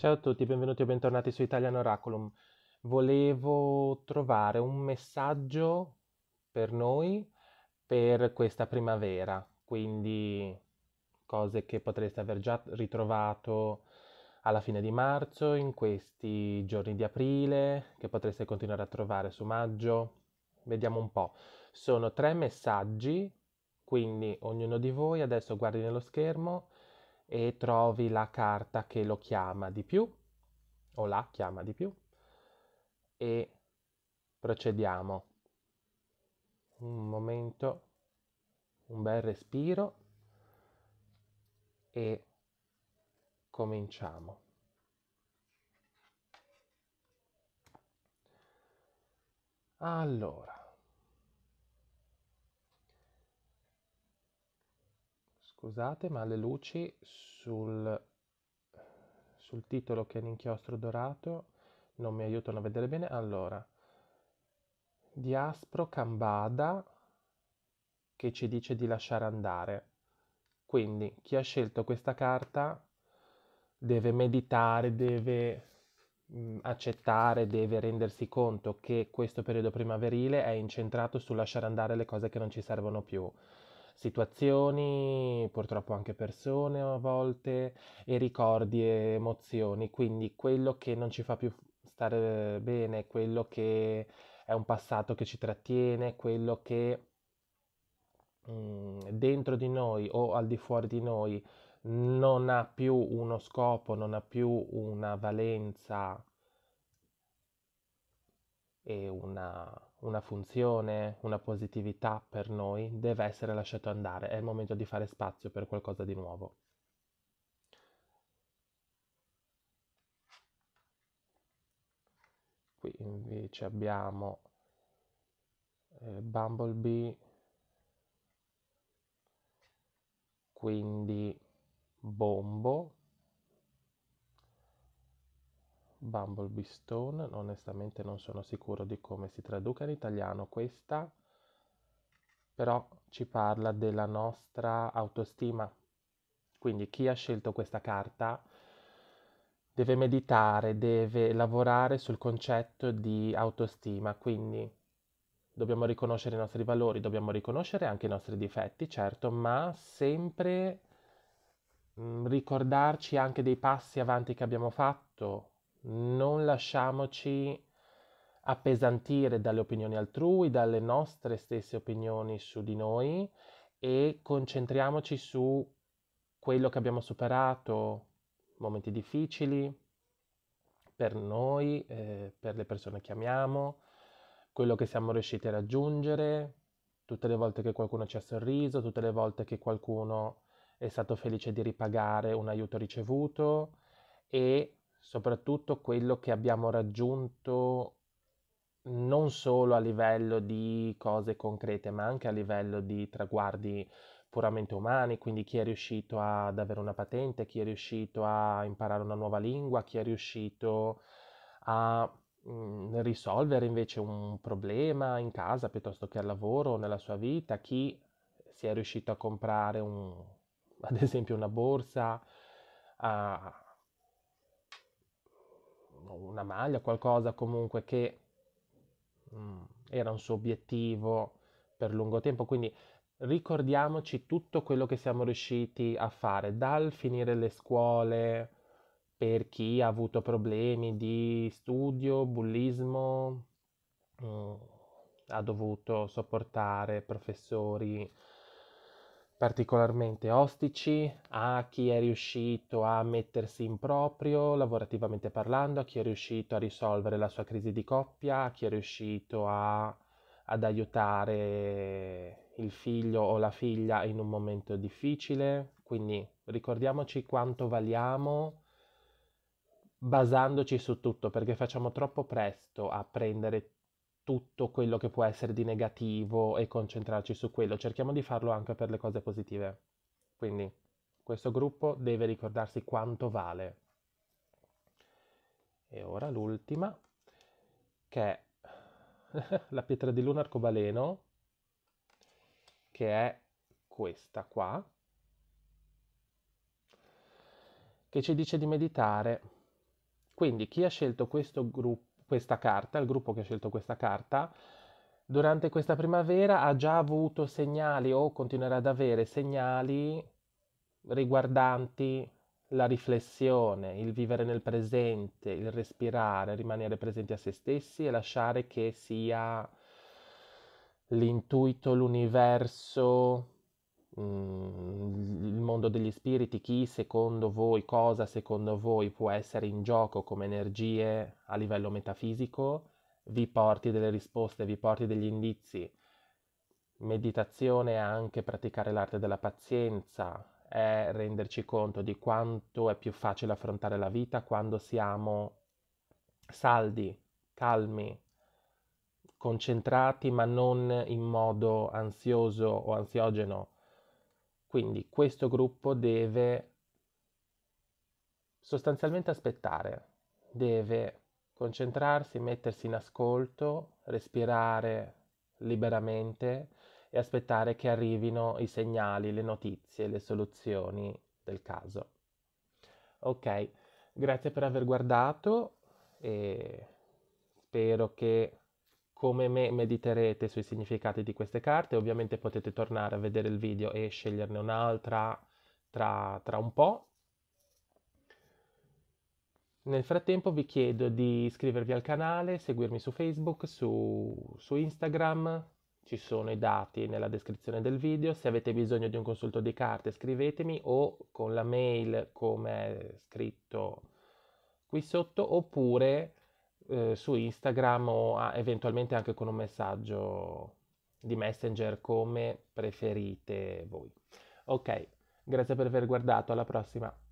Ciao a tutti, benvenuti o bentornati su Italian Oraculum. Volevo trovare un messaggio per noi per questa primavera, quindi cose che potreste aver già ritrovato alla fine di marzo, in questi giorni di aprile, che potreste continuare a trovare su maggio. Vediamo un po'. Sono tre messaggi, quindi ognuno di voi adesso guardi nello schermo e trovi la carta che lo chiama di più o la chiama di più e procediamo. Un momento, un bel respiro e cominciamo. Allora, Scusate, ma le luci sul, sul titolo che è l'inchiostro dorato non mi aiutano a vedere bene. Allora, Diaspro Cambada che ci dice di lasciare andare. Quindi chi ha scelto questa carta deve meditare, deve mm, accettare, deve rendersi conto che questo periodo primaverile è incentrato sul lasciare andare le cose che non ci servono più situazioni, purtroppo anche persone a volte, e ricordi e emozioni. Quindi quello che non ci fa più stare bene, quello che è un passato che ci trattiene, quello che mm, dentro di noi o al di fuori di noi non ha più uno scopo, non ha più una valenza e una una funzione, una positività per noi, deve essere lasciato andare, è il momento di fare spazio per qualcosa di nuovo. Qui invece abbiamo eh, Bumblebee, quindi Bombo, Bumblebee Stone, onestamente non sono sicuro di come si traduca in italiano questa, però ci parla della nostra autostima. Quindi chi ha scelto questa carta deve meditare, deve lavorare sul concetto di autostima, quindi dobbiamo riconoscere i nostri valori, dobbiamo riconoscere anche i nostri difetti, certo, ma sempre mm, ricordarci anche dei passi avanti che abbiamo fatto, non lasciamoci appesantire dalle opinioni altrui, dalle nostre stesse opinioni su di noi e concentriamoci su quello che abbiamo superato, momenti difficili per noi, eh, per le persone che amiamo, quello che siamo riusciti a raggiungere, tutte le volte che qualcuno ci ha sorriso, tutte le volte che qualcuno è stato felice di ripagare un aiuto ricevuto e soprattutto quello che abbiamo raggiunto non solo a livello di cose concrete, ma anche a livello di traguardi puramente umani, quindi chi è riuscito ad avere una patente, chi è riuscito a imparare una nuova lingua, chi è riuscito a mh, mm, risolvere invece un problema in casa piuttosto che al lavoro o nella sua vita, chi si è riuscito a comprare un, ad esempio una borsa, a, una maglia, qualcosa comunque che mh, mm, era un suo obiettivo per lungo tempo. Quindi ricordiamoci tutto quello che siamo riusciti a fare, dal finire le scuole per chi ha avuto problemi di studio, bullismo, mh, mm, ha dovuto sopportare professori particolarmente ostici a chi è riuscito a mettersi in proprio lavorativamente parlando, a chi è riuscito a risolvere la sua crisi di coppia, a chi è riuscito a, ad aiutare il figlio o la figlia in un momento difficile. Quindi ricordiamoci quanto valiamo basandoci su tutto perché facciamo troppo presto a prendere tutto quello che può essere di negativo e concentrarci su quello, cerchiamo di farlo anche per le cose positive. Quindi questo gruppo deve ricordarsi quanto vale. E ora l'ultima, che è la pietra di luna arcobaleno, che è questa qua, che ci dice di meditare. Quindi chi ha scelto questo gruppo questa carta, il gruppo che ha scelto questa carta, durante questa primavera ha già avuto segnali o continuerà ad avere segnali riguardanti la riflessione, il vivere nel presente, il respirare, rimanere presenti a se stessi e lasciare che sia l'intuito, l'universo, Mm, il mondo degli spiriti, chi secondo voi, cosa secondo voi può essere in gioco come energie a livello metafisico, vi porti delle risposte, vi porti degli indizi. Meditazione è anche praticare l'arte della pazienza, è renderci conto di quanto è più facile affrontare la vita quando siamo saldi, calmi, concentrati ma non in modo ansioso o ansiogeno quindi questo gruppo deve sostanzialmente aspettare, deve concentrarsi, mettersi in ascolto, respirare liberamente e aspettare che arrivino i segnali, le notizie, le soluzioni del caso. Ok, grazie per aver guardato e spero che come me mediterete sui significati di queste carte, ovviamente potete tornare a vedere il video e sceglierne un'altra tra, tra un po'. Nel frattempo vi chiedo di iscrivervi al canale, seguirmi su Facebook, su, su, Instagram, ci sono i dati nella descrizione del video, se avete bisogno di un consulto di carte scrivetemi o con la mail come scritto qui sotto oppure eh, su Instagram o a, eventualmente anche con un messaggio di Messenger come preferite voi. Ok, grazie per aver guardato, alla prossima.